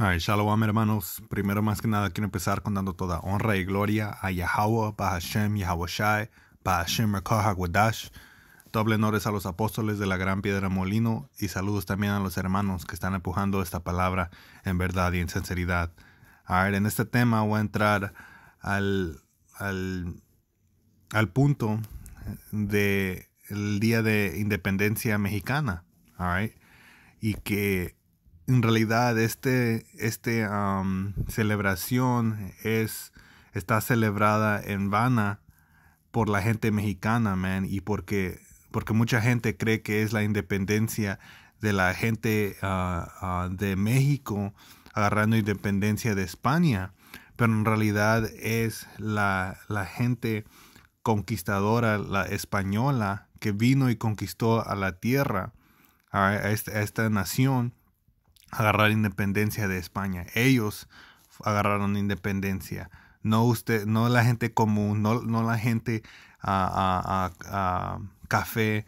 Alright, shalom hermanos. Primero más que nada quiero empezar con dando toda honra y gloria a Yahweh, Bahashem, Yahawashai, Bahashem Wadash. Doble honores a los apóstoles de la gran piedra molino y saludos también a los hermanos que están empujando esta palabra en verdad y en sinceridad. A ver, en este tema voy a entrar al, al, punto del día de independencia mexicana. alright, Y que en realidad este, este celebración es, está celebrada en vana por la gente mexicana, man, y porque, porque mucha gente cree que es la independencia de la gente ah, ah, de México agarrando independencia de España, pero en realidad es la, la gente conquistadora, la española, que vino y conquistó a la tierra, a este, esta nación, agarrar independencia de España. Ellos agarraron independencia. No usted, no la gente común, no, no la gente a ah, ah, ah, café,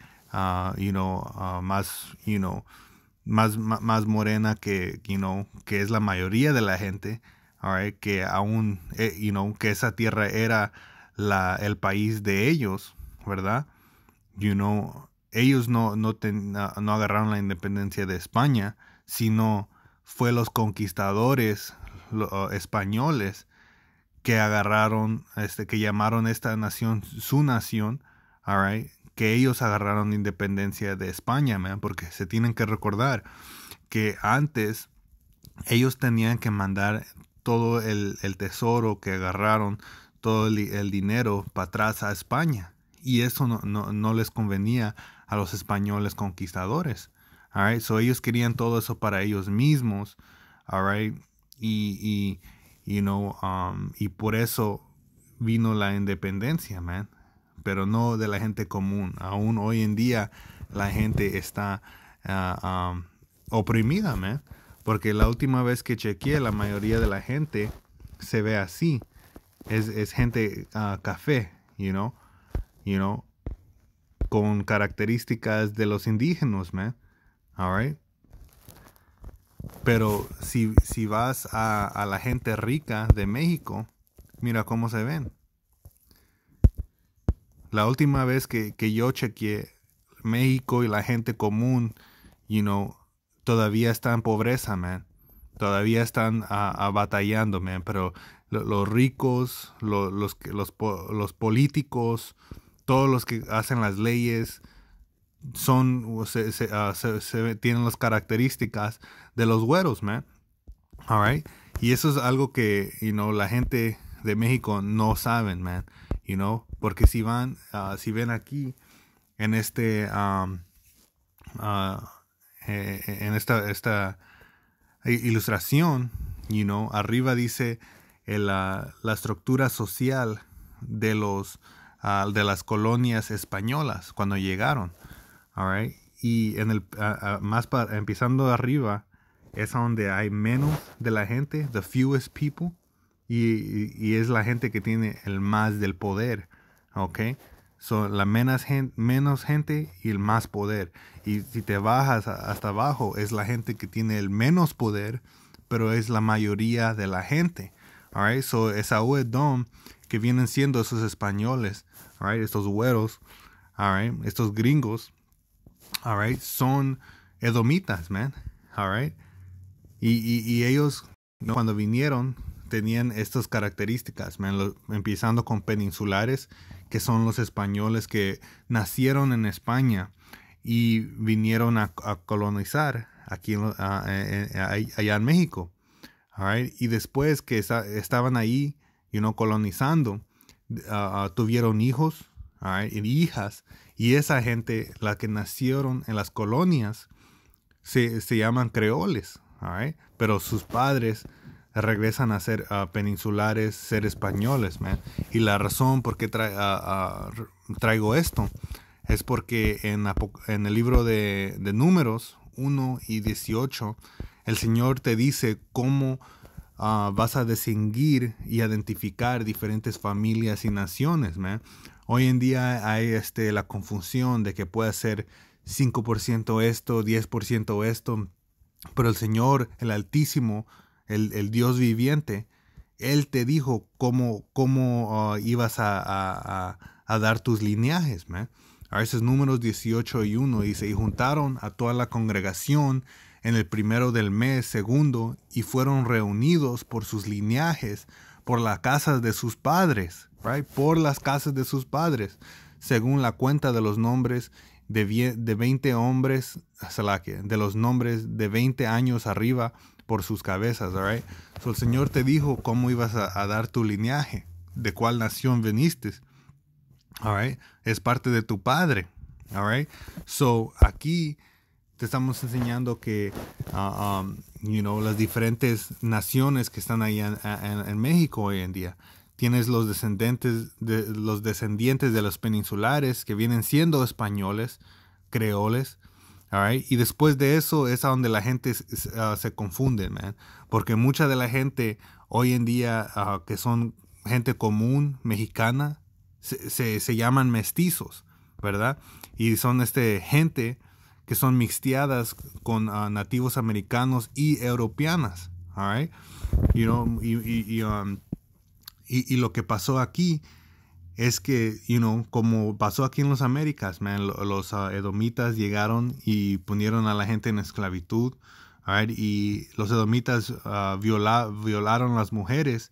you know, más, you know, más, más morena que, you know, que es la mayoría de la gente, que aún, eh, you know, esa tierra era la, el país de ellos, ¿verdad? You know, ellos no, no, no agarraron la independencia de España, sino fue los conquistadores españoles que agarraron, este, que llamaron esta nación su nación, que ellos agarraron la independencia de España, porque se tienen que recordar que antes ellos tenían que mandar todo el, tesoro que agarraron, todo el, dinero para atrás a España. Y eso no les convenía a los españoles conquistadores. All right, so ellos querían todo eso para ellos mismos. All right, y, y you know, um, y por eso vino la independencia, man. Pero no de la gente común. Aún hoy en día la gente está ah, um, oprimida, man. Porque la última vez que chequeé, la mayoría de la gente se ve así. Es, es gente a ah, café, you know, you know, con características de los indígenas, man. Pero si, si vas a, a, la gente rica de México, mira cómo se ven. La última vez que, que yo chequeé México y la gente común, you know, todavía está en pobreza, man. Todavía están a, a batallando, man. Pero los ricos, los, los, los políticos, todos los que hacen las leyes, son, se, ah, tienen las características de los güeros, man. Y eso es algo que, you la gente de México no saben, man. You know, porque si van, ah, si ven aquí en este, ah, eh, eh, en esta, esta ilustración, you know, arriba dice eh, la, la estructura social de los, de las colonias españolas cuando llegaron. Y en el, más para, empezando arriba, es donde hay menos de la gente, the fewest people, y, y, es la gente que tiene el más del poder, ¿ok? Son la menos, gente menos gente y el más poder. Y si te bajas hasta abajo, es la gente que tiene el menos poder, pero es la mayoría de la gente. All right, so que vienen siendo esos españoles, all right, estos güeros, all right, estos gringos, all right, son edomitas, man, all right. Y, y, ellos, ¿no? cuando vinieron, tenían estas características, empezando con peninsulares, que son los españoles que nacieron en España y vinieron a, colonizar aquí allá en México. All right? Y después que estaban ahí, y uno colonizando, ah, ah, tuvieron hijos y hijas y esa gente, la que nacieron en las colonias, se, llaman creoles, pero sus padres regresan a ser peninsulares, ser españoles, Y la razón por qué traigo esto es porque en, el libro de, números 1 y 18, el Señor te dice cómo ah, vas a distinguir y identificar diferentes familias y naciones, Hoy en día hay este, la confusión de que puede ser 5% esto, 10% esto, pero el Señor, el Altísimo, el, Dios viviente, Él te dijo cómo, cómo ah, ibas a, dar tus lineajes. A veces números 18 y 1 dice, y juntaron a toda la congregación en el primero del mes segundo y fueron reunidos por sus lineajes, por la casa de sus padres por las casas de sus padres, según la cuenta de los nombres de, de 20 hombres, de los nombres de 20 años arriba por sus cabezas. so el Señor te dijo cómo ibas a, dar tu lineaje, de cuál nación viniste. Es parte de tu padre. So aquí te estamos enseñando que uh, um, you know, las diferentes naciones que están ahí en México hoy en día tienes los descendientes de los descendientes de los peninsulares que vienen siendo españoles, creoles, Y después de eso es a donde la gente ah, se confunde, man, porque mucha de la gente hoy en día ah, que son gente común mexicana se, llaman mestizos, ¿verdad? Y son este gente que son mixteadas con ah, nativos americanos y europeanas, y, um, y, lo que pasó aquí es que, you como pasó aquí en los Américas, los ah, edomitas llegaron y pusieron a la gente en esclavitud, Y los edomitas ah, violaron las mujeres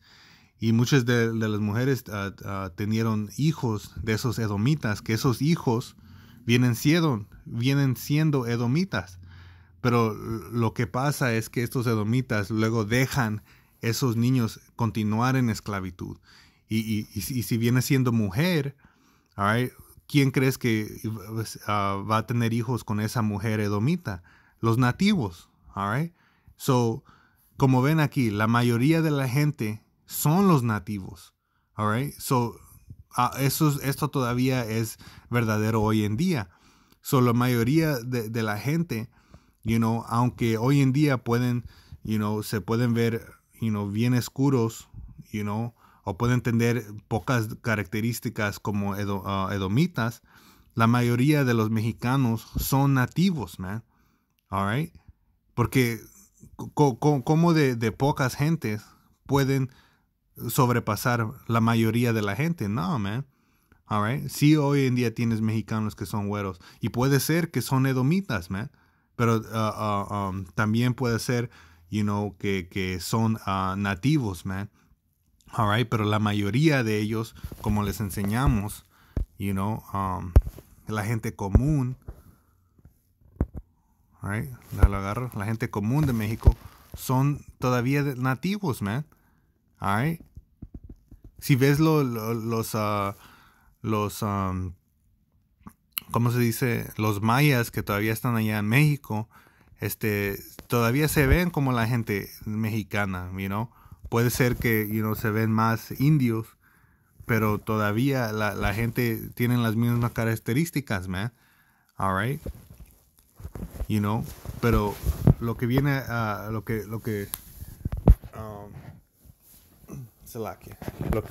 y muchas de, las mujeres tenían ah, tenieron hijos de esos edomitas, que esos hijos vienen siendo, vienen siendo edomitas. Pero lo que pasa es que estos edomitas luego dejan esos niños continuar en esclavitud. Y, si, viene siendo mujer, ¿quién crees que uh, va a tener hijos con esa mujer edomita? Los nativos. So, como ven aquí, la mayoría de la gente son los nativos. So, ah, eso, esto todavía es verdadero hoy en día. Solo la mayoría de, la gente, you know, aunque hoy en día pueden, you know, se pueden ver you know, bien oscuros, you know, o pueden tener pocas características como ah, edomitas, la mayoría de los mexicanos son nativos, man. All Porque como de, pocas gentes pueden sobrepasar la mayoría de la gente, no, man. All right? Sí, hoy en día tienes mexicanos que son güeros y puede ser que son edomitas, man. Pero ah, ah, um, también puede ser you know, que, que son ah, nativos, man. All right, pero la mayoría de ellos, como les enseñamos, you know, um, la gente común, la, agarro, la gente común de México son todavía nativos, man. All Si ves los, ah, los, um, ¿cómo se dice? Los mayas que todavía están allá en México, este, todavía se ven como la gente mexicana, you know? Puede ser que, you know, se ven más indios, pero todavía la, gente tiene las mismas características, man. All right? You know, pero lo que viene a lo que lo que um,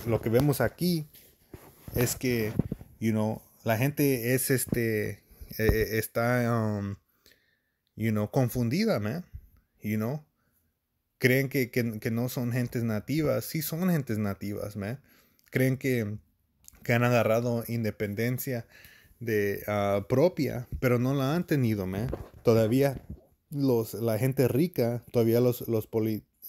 lo, que vemos aquí es que, you know, la gente es este, eh, eh, está, um, you know, confundida, man, you know. Creen que, no son gentes nativas, sí son gentes nativas, man. Creen que, han agarrado independencia de ah, propia, pero no la han tenido, man. Todavía los, la gente rica, todavía los, los,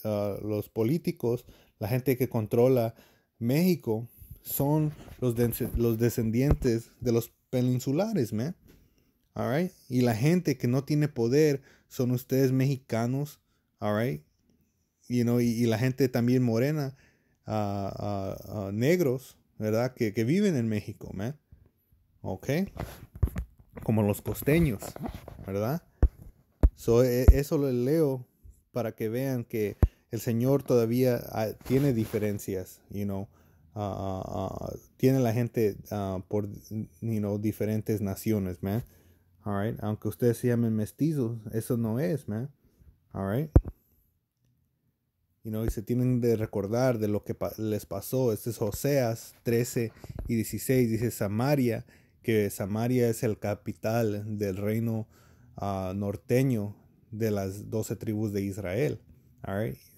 ah, los políticos, la gente que controla México, son los, los descendientes de los peninsulares, man. Y la gente que no tiene poder son ustedes mexicanos. you know, y, la gente también morena, ah, ah, ah, negros, ¿verdad? Que, viven en México, man. ¿Ok? Como los costeños, ¿verdad? So, e, eso lo leo para que vean que el Señor todavía tiene diferencias, you know, tiene la gente por, diferentes naciones, man. Aunque ustedes se llamen mestizos, eso no es, man. All y se tienen de recordar de lo que les pasó. Este es Oseas 13 y 16. Dice Samaria, que Samaria es el capital del reino ah, norteño de las doce tribus de Israel.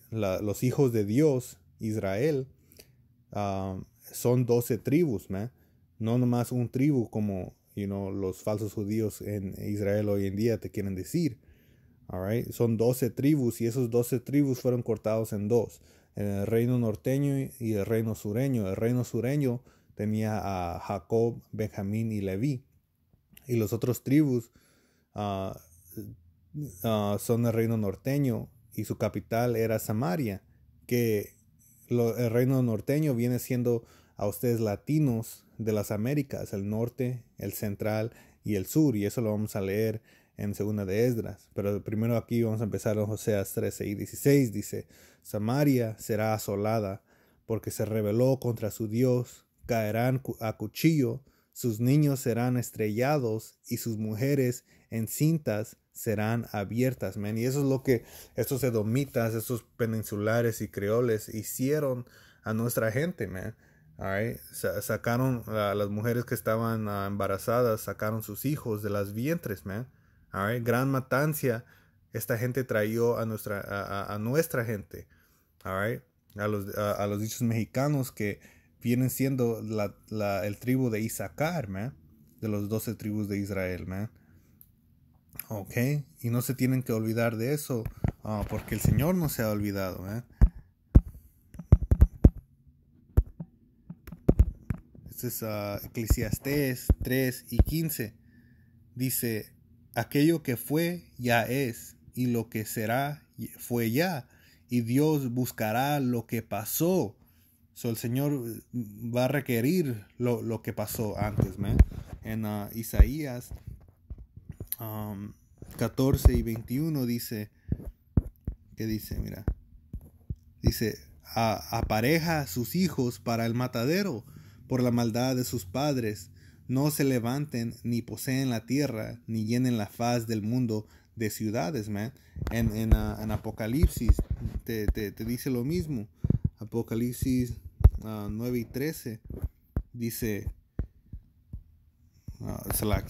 los hijos de Dios, Israel, ah, son doce tribus, man. No nomás un tribu como y los falsos judíos en Israel hoy en día te quieren decir. Son 12 tribus y esos 12 tribus fueron cortados en dos, el reino norteño y el reino sureño. El reino sureño tenía a Jacob, Benjamín y Leví. Y los otros tribus ah, ah, son el reino norteño y su capital era Samaria, que el reino norteño viene siendo a ustedes latinos de las Américas, el norte, el central y el sur, y eso lo vamos a leer en segunda de Esdras. Pero primero aquí vamos a empezar en Oseas 13 y 16, dice, Samaria será asolada porque se rebeló contra su Dios, caerán a cuchillo, sus niños serán estrellados y sus mujeres en cintas serán abiertas, man. Y eso es lo que estos edomitas, estos peninsulares y creoles hicieron a nuestra gente, man sacaron a las mujeres que estaban ah, embarazadas, sacaron sus hijos de las vientres, man. Gran matancia. Esta gente trajo a nuestra, a, nuestra gente. a, los, dichos mexicanos que vienen siendo la, el tribu de Isaacar, man. De los doce tribus de Israel, Ok. Y no se tienen que olvidar de eso. Ah, porque el Señor no se ha olvidado, Eclesiastés 3 y 15. Dice, aquello que fue ya es, y lo que será fue ya, y Dios buscará lo que pasó. So, el Señor mm, va a requerir lo, que pasó antes. En ah, Isaías 14 um, y 21 dice, ¿qué dice? Mira, dice, a, apareja sus hijos para el matadero por la maldad de sus padres, no se levanten ni poseen la tierra, ni llenen la faz del mundo de ciudades, man. En, ah, Apocalipsis te, dice lo mismo. Apocalipsis 9 ah, y 13 dice... Ah, la,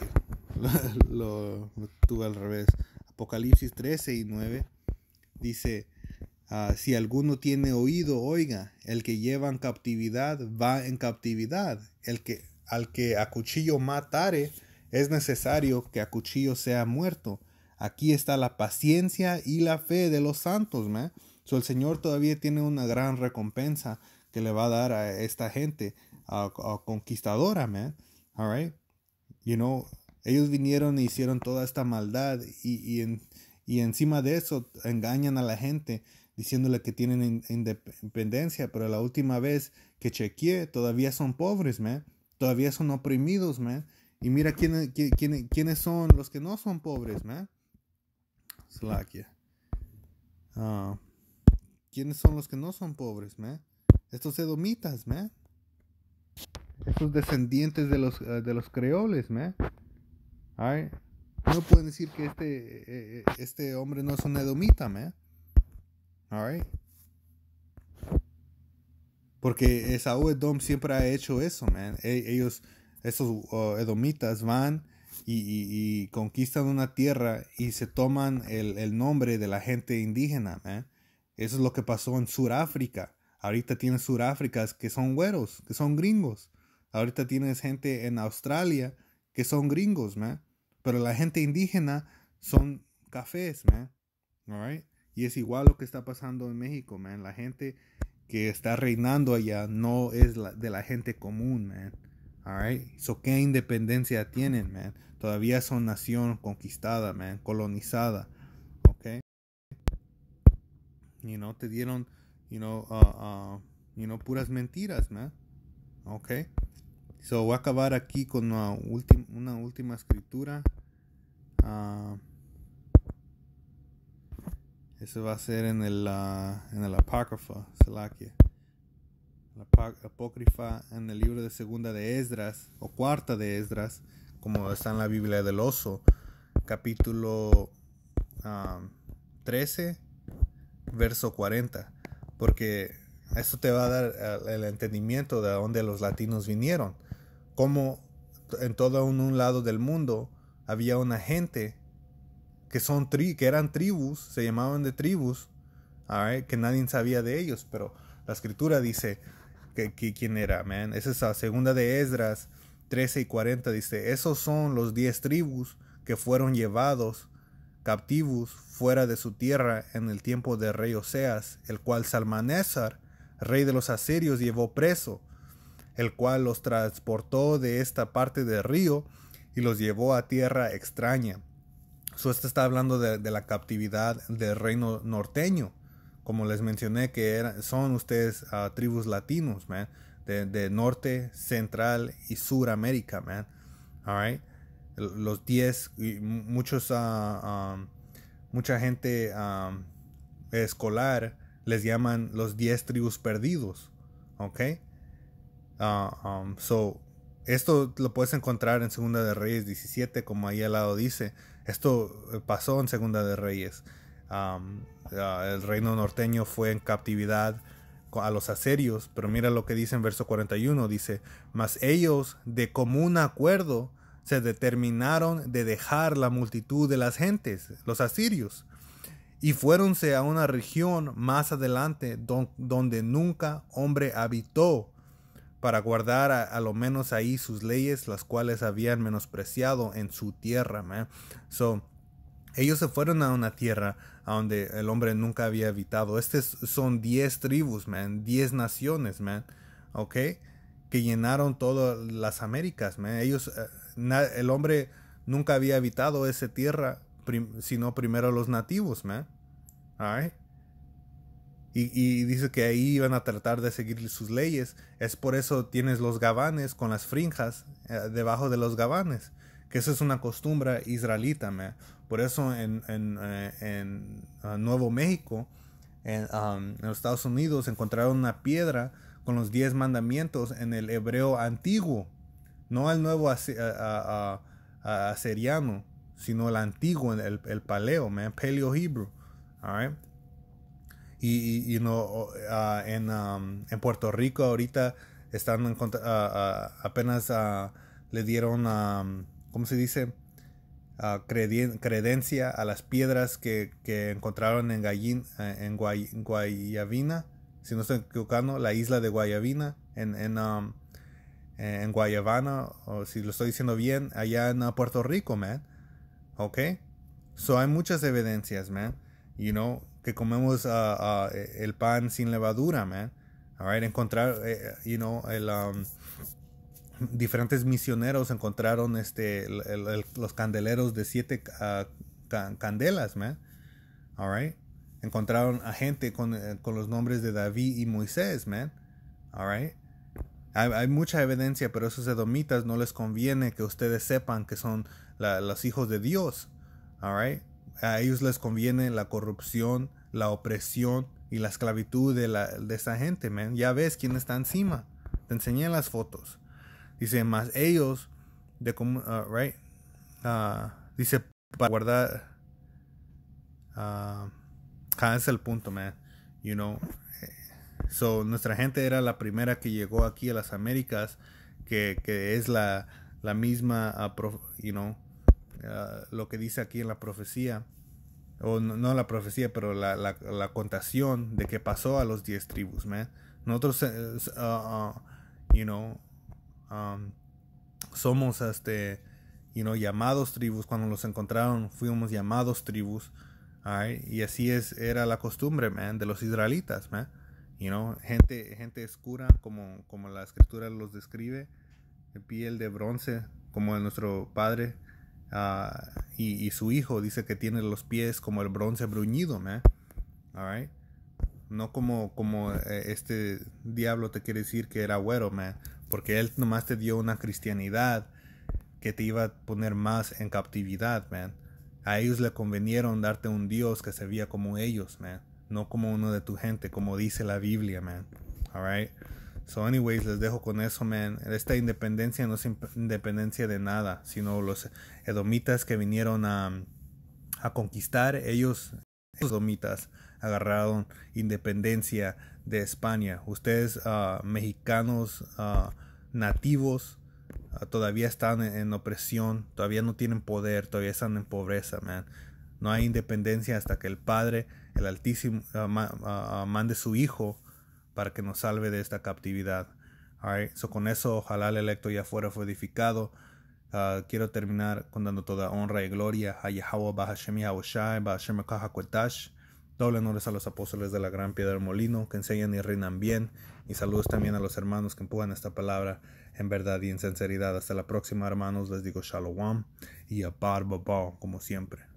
lo, lo, tuve al revés. Apocalipsis 13 y 9 dice, Ah, si alguno tiene oído, oiga, el que lleva en captividad va en captividad. El que al que a cuchillo matare, es necesario que a cuchillo sea muerto. Aquí está la paciencia y la fe de los santos, ¿me? So, el Señor todavía tiene una gran recompensa que le va a dar a esta gente a, conquistadora, man. All right. You know, ellos vinieron e hicieron toda esta maldad y, y, y encima de eso engañan a la gente diciéndole que tienen independencia, pero la última vez que chequeé, todavía son pobres, man. Todavía son oprimidos, man. Y mira quién, quiénes son los que no son pobres, man. Slakia. Ah, ¿Quiénes son los que no son pobres, man? Estos edomitas, man. Estos descendientes de los, de los creoles, man. No pueden decir que este, eh, eh, este hombre no es un edomita, man. All right. Porque esa Edom siempre ha hecho eso, man. E-, ellos, esos uh, edomitas van y, conquistan una tierra y se toman el, nombre de la gente indígena, man. Eso es lo que pasó en Sudáfrica. Ahorita tienes Sudáfricas que son güeros, que son gringos. Ahorita tienes gente en Australia que son gringos, man. Pero la gente indígena son cafés, man. All y es igual lo que está pasando en México, man. La gente que está reinando allá no es la, de la gente común, man. Alright. So, ¿qué independencia tienen, man? Todavía son nación conquistada, man. Colonizada. Ok. Y no te dieron, you know, uh, uh, you know, puras mentiras, man. Ok. So, voy a acabar aquí con una, última escritura. Ah... Eso va a ser en el, apócrifo ah, en el apócrifa en el libro de segunda de Esdras, o cuarta de Esdras, como está en la Biblia del oso, capítulo 13, ah, verso 40. Porque eso te va a dar ah, el entendimiento de dónde los latinos vinieron. Como en todo un lado del mundo había una gente que, son tri que eran tribus, se llamaban de tribus, que nadie sabía de ellos, pero la escritura dice que, quién era, man. Esa es la segunda de Esdras 13 y 40, dice, esos son los diez tribus que fueron llevados captivos fuera de su tierra en el tiempo de rey Oseas, el cual Salmanésar, rey de los asirios, llevó preso, el cual los transportó de esta parte del río y los llevó a tierra extraña su este está hablando de, la captividad del reino norteño. Como les mencioné, que son ustedes ah, tribus latinos, man. De, norte, central y suramérica, man. All Los 10, muchos, ah, ah, mucha gente escolar les llaman los diez tribus perdidos. Ok. so, esto lo puedes encontrar en Segunda de Reyes 17, como ahí al lado dice. Esto eh, pasó en Segunda de Reyes. Ah, el reino norteño fue en captividad a los asirios, pero mira lo que dice en verso 41, dice, mas ellos de común acuerdo se determinaron de dejar la multitud de las gentes, los asirios, y fuéronse a una región más adelante donde nunca hombre habitó, para guardar a, lo menos ahí sus leyes, las cuales habían menospreciado en su tierra. Man. So, ellos se fueron a una tierra a donde el hombre nunca había habitado. Estas son 10 tribus, man, 10 naciones, man, ok, que llenaron todas las Américas, man. Ellos, eh, el hombre nunca había habitado esa tierra, sino primero los nativos, man. All y, dice que ahí iban a tratar de seguir sus leyes. Es por eso tienes los gabanes con las frinjas eh, debajo de los gabanes, que eso es una costumbre israelita. Man. Por eso en, eh, ah, Nuevo México, en, los Estados Unidos, encontraron una piedra con los diez mandamientos en el hebreo antiguo, no el nuevo aseriano, sino el antiguo, el, el paleo, man, paleo hebreo, All y, no, ah, en, um, en, Puerto Rico ahorita están en contra, ah, ah, apenas le dieron, um, ¿cómo se dice? credencia a las piedras que, encontraron en, Gallin, eh, en Guayavina, si no estoy equivocando, la isla de Guayavina, en, en, um, en Guayavana, o si lo estoy diciendo bien, allá en Puerto Rico, man. ¿Ok? So hay muchas evidencias, man. You know, que comemos ah, ah, eh, el pan sin levadura, man. All right? encontrar, eh, eh, you know, el, um, diferentes misioneros encontraron este, los candeleros de siete ah, candelas, man. All right? encontraron a gente con, con, los nombres de David y Moisés, man. All right? hay, mucha evidencia, pero esos edomitas no les conviene que ustedes sepan que son los hijos de Dios. All right? a ellos les conviene la corrupción, la opresión y la esclavitud de, la, de esa gente, man. Ya ves quién está encima. Te enseñé las fotos. Dice, más ellos, de cómo, ah, right? Ah, dice, para guardar. Uh, es el punto, man. You know. So, nuestra gente era la primera que llegó aquí a las Américas, que, es la, misma, you know, Ah, lo que dice aquí en la profecía, o no, la profecía, pero la, contación de que pasó a los diez tribus, Nosotros, eh, ah, ah, um, somos, este, you know, llamados tribus. Cuando los encontraron, fuimos llamados tribus. Y así es, era la costumbre, de los israelitas, You gente, gente oscura, como, como la escritura los describe, piel de bronce, como nuestro padre Ah, y, su hijo dice que tiene los pies como el bronce bruñido, man. All right? No como, como eh, este diablo te quiere decir que era güero, man. Porque él nomás te dio una cristianidad que te iba a poner más en captividad, man. A ellos le convenieron darte un Dios que se veía como ellos, man. No como uno de tu gente, como dice la Biblia, man. All right? So, anyways, les dejo con eso, man. Esta independencia no es independencia de nada, sino los edomitas que vinieron a, a conquistar, ellos, los edomitas, agarraron independencia de España. Ustedes, ah, mexicanos ah, nativos, ah, todavía están en, opresión, todavía no tienen poder, todavía están en pobreza, man. No hay independencia hasta que el Padre, el Altísimo, ma, mande su Hijo para que nos salve de esta captividad. So, con eso, ojalá el electo ya fuera fue edificado. Ah, quiero terminar con dando toda honra y gloria a Yahweh Bahashem Yahushai, Bahashem Kahakwetash, Doble honores a los apóstoles de la gran piedra del molino, que enseñan y reinan bien. Y saludos también a los hermanos que empujan esta palabra en verdad y en sinceridad. Hasta la próxima, hermanos. Les digo shalom y a como siempre.